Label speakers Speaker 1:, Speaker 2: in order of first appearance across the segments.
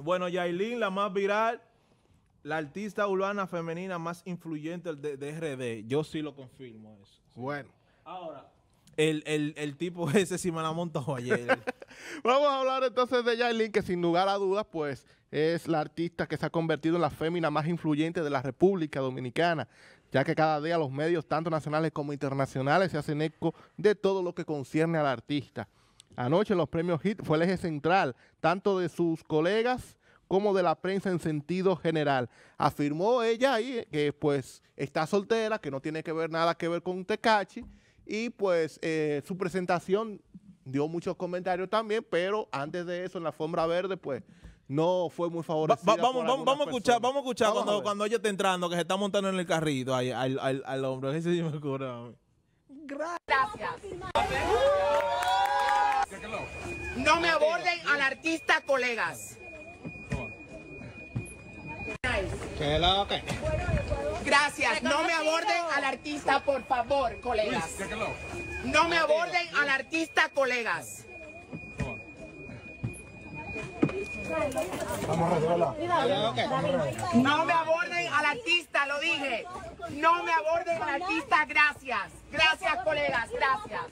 Speaker 1: Bueno, Yailin, la más viral, la artista urbana femenina más influyente de, RD. Yo sí lo confirmo eso. Bueno. Ahora, el, el, el, tipo ese si me la montó ayer. Vamos a hablar entonces de Yailin, que sin lugar a dudas, pues, es la artista que se ha convertido en la fémina más influyente de la República Dominicana, ya que cada día los medios, tanto nacionales como internacionales, se hacen eco de todo lo que concierne a la artista. Anoche en los premios HIT fue el eje central, tanto de sus colegas como de la prensa en sentido general. Afirmó ella ahí que pues está soltera, que no tiene que ver nada que ver con Tecachi y pues eh, su presentación dio muchos comentarios también, pero antes de eso en la alfombra verde pues no fue muy favorable. vamos, vamos, a escuchar, vamos a escuchar cuando, ella está entrando, que se está montando en el carrito al, al, al, hombro.
Speaker 2: Gracias. No me aborden al artista, colegas. Gracias. No me aborden al artista, por favor, colegas. No me aborden al artista, colegas. Vamos a No me aborden al artista, lo dije. No me aborden al artista, gracias. Gracias, colegas, gracias.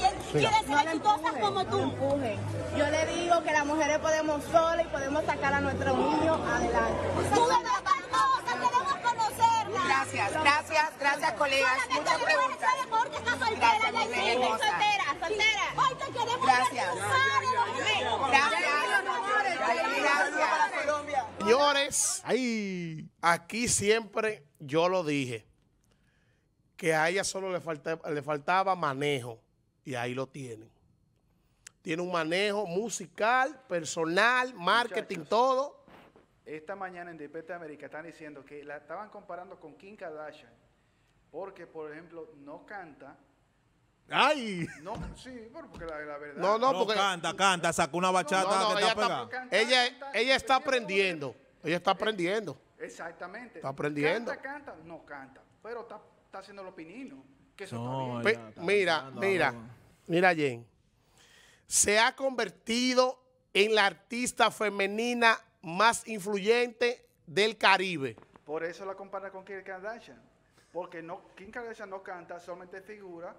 Speaker 2: ser como tú. Yo le digo que las mujeres podemos solas y podemos sacar a nuestros niños adelante. Tú queremos Gracias, gracias, gracias, colegas. Muchas preguntas. Soltera, ya soltera, soltera. Hoy te queremos gracias. Señores, ahí, aquí siempre yo lo dije, que a ella solo le, le faltaba manejo. Y ahí lo tienen. Tiene un manejo musical, personal, marketing, todo. Esta mañana en de América están diciendo que la estaban comparando con Kim Kardashian. Porque, por ejemplo, no canta, Ay. No, sí, porque la, verdad. No, no, canta, canta, sacó una bachata que ella está ella, está aprendiendo. Ella está aprendiendo. Exactamente. Está aprendiendo. Canta, canta, no canta, pero está, está haciendo los pininos. Pues, mira, mira, mira, Jen. Se ha convertido en la artista femenina más influyente del Caribe. Por eso la compara con Kim Kardashian. Porque no, Kim Kardashian no canta, solamente figura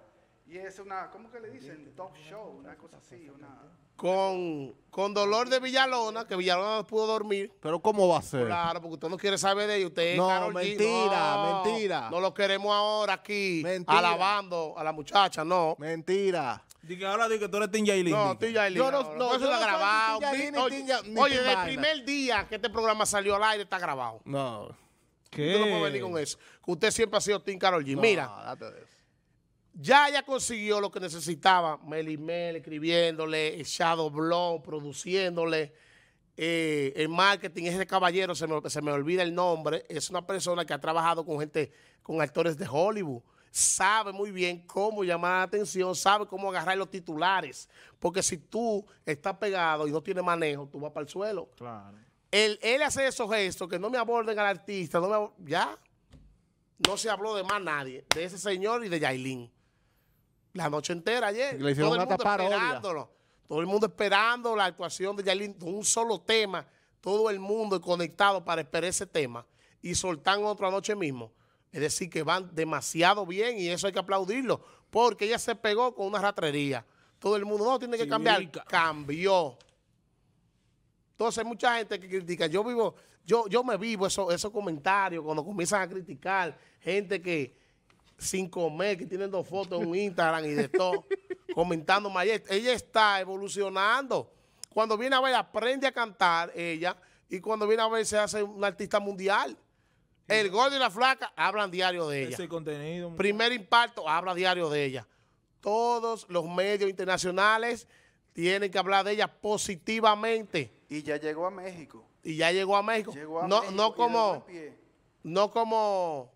Speaker 2: y es una, ¿cómo que le dicen? Top show, una cosa así. Una... Con, con dolor de Villalona, que Villalona no pudo dormir. Pero ¿cómo va a ser? Claro, porque usted no quiere saber de ella. Usted no, mentira, G. No, mentira. No lo queremos ahora aquí alabando a la muchacha, no. Mentira.
Speaker 1: Dice ahora dice que tú eres Tim Jaylin. No, Tim Yo no, no, no, eso está grabado. Oye, desde el primer
Speaker 2: día que este programa salió al aire está grabado. No. ¿Qué? no puede venir con eso. usted siempre ha sido Tim Carol G. Mira. Date de eso. Ya ella consiguió lo que necesitaba, Mel escribiéndole, Shadow Blow produciéndole, eh, el marketing, ese caballero, se me, se me olvida el nombre, es una persona que ha trabajado con gente, con actores de Hollywood, sabe muy bien cómo llamar la atención, sabe cómo agarrar los titulares, porque si tú estás pegado y no tienes manejo, tú vas para el suelo. Claro. Él, él hace esos gestos, que no me aborden al artista, ya, no se habló de más nadie, de ese señor y de Yailin la noche entera ayer. todo, el mundo todo el mundo esperando la actuación de con un solo tema, todo el mundo conectado para esperar ese tema y soltan otra noche mismo. Es decir, que van demasiado bien y eso hay que aplaudirlo, porque ella se pegó con una ratrería. Todo el mundo no tiene que cambiar. Cambió. Entonces, mucha gente que critica. Yo vivo, yo, yo me vivo eso, esos comentarios cuando comienzan a criticar gente que, sin meses, que tienen dos fotos en Instagram y de todo, comentando más. Ella está evolucionando. Cuando viene a ver, aprende a cantar ella y cuando viene a ver, se hace una artista mundial. El gordo y la flaca hablan diario de ella. Ese
Speaker 1: contenido.
Speaker 2: Primer impacto habla diario de ella. Todos los medios internacionales tienen que hablar de ella positivamente. Y ya llegó a México. Y ya llegó a México. no, no como no como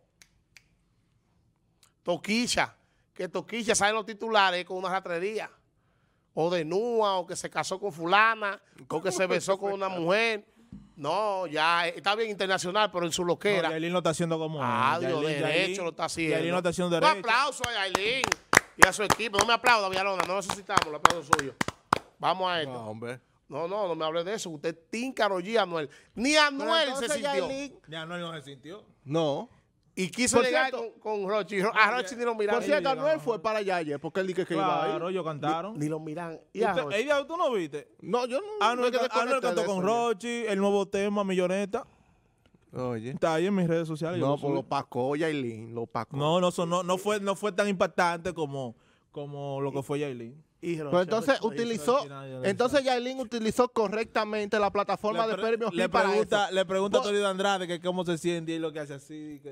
Speaker 2: Toquilla, que Toquilla sale los titulares con una ratrería. O de Nua, o que se casó con fulana, o que se besó con una mujer. No, ya está bien internacional, pero en su loquera. No, Yailin lo está haciendo como Ah, Dios, derecho lo está haciendo. Yailin lo está haciendo derecho. Un aplauso a Yailin y a su equipo. No me aplauda, Villalona, no necesitamos el aplauso suyo. Vamos a esto. No, hombre. No, no, no me hable de eso. Usted es Tíncaro Anuel. Ni Anuel se sintió. Ni Anuel no se sintió. No. Y quiso llegar con, con, Rochi. A ah, Rochi ni lo miran Por cierto, no fue para allá porque él dijo que iba ahí. Claro, ellos cantaron.
Speaker 1: Ni, ni lo miran. ¿Y ¿Tú no viste? No, yo no. Anuel, no este cantó con Rochi, el nuevo tema, Milloneta. Oye. Está ahí en mis redes sociales. No, por lo pues Paco Yailin, lo Paco No, no, no, no, fue, no fue tan impactante como, como lo que fue Yailin
Speaker 2: entonces utilizó, entonces
Speaker 1: Yailin utilizó correctamente la plataforma de premios le para Le pregunta a pues Torido Andrade que cómo se siente y lo que hace así.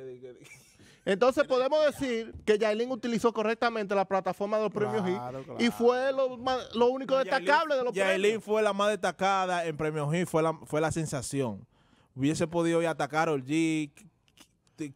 Speaker 2: Entonces podemos decir que Yailin utilizó correctamente la plataforma de los premios G y fue lo, único destacable de los premios. Yailin
Speaker 1: fue la más destacada en premios G, fue la, fue la sensación. Hubiese podido atacar a G,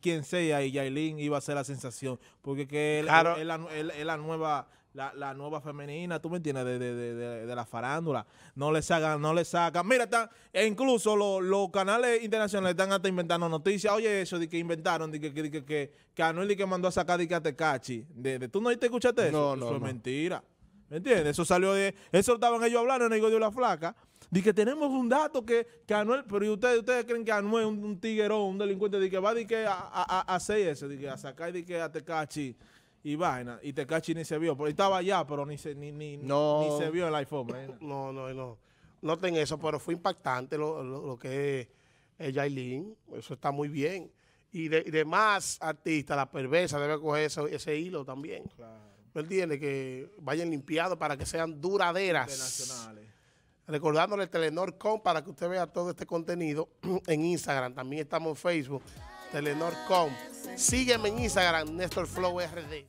Speaker 1: quien sea, y Yailin iba a ser la sensación. Porque que la nueva la, nueva femenina, tú me entiendes, de, de, de, de la farándula. No le sacan, no le sacan. Mira, están, e incluso los, canales internacionales están hasta inventando noticias. Oye, eso de que inventaron, de que, que, que, que Anuel de que mandó a sacar de que a Tecachi. De, ¿Tú no te escuchaste eso? No, no, eso es mentira. ¿Me entiendes? Eso salió de... Eso estaban ellos hablando en el de la flaca. De que tenemos un dato que, que Anuel, pero ¿y ustedes, ustedes creen que Anuel es un, tiguerón, un delincuente, de que va de que a, a, a, hacer eso, de que a sacar de que a Tecachi y vaina. Y te cachi ni se vio. estaba allá, pero ni se, ni, ni, se vio
Speaker 2: el iPhone. No, no, no. Noten eso, pero fue impactante lo, lo, que es eh, Yailin. Eso está muy bien. Y de, demás artistas, la perversa debe coger ese, hilo también. Claro. ¿Me entiendes? Que vayan limpiados para que sean duraderas. Recordándole Telenor para que usted vea todo este contenido en Instagram. También estamos en Facebook. Telenor.com. Sígueme en Instagram, Néstor Flow RD.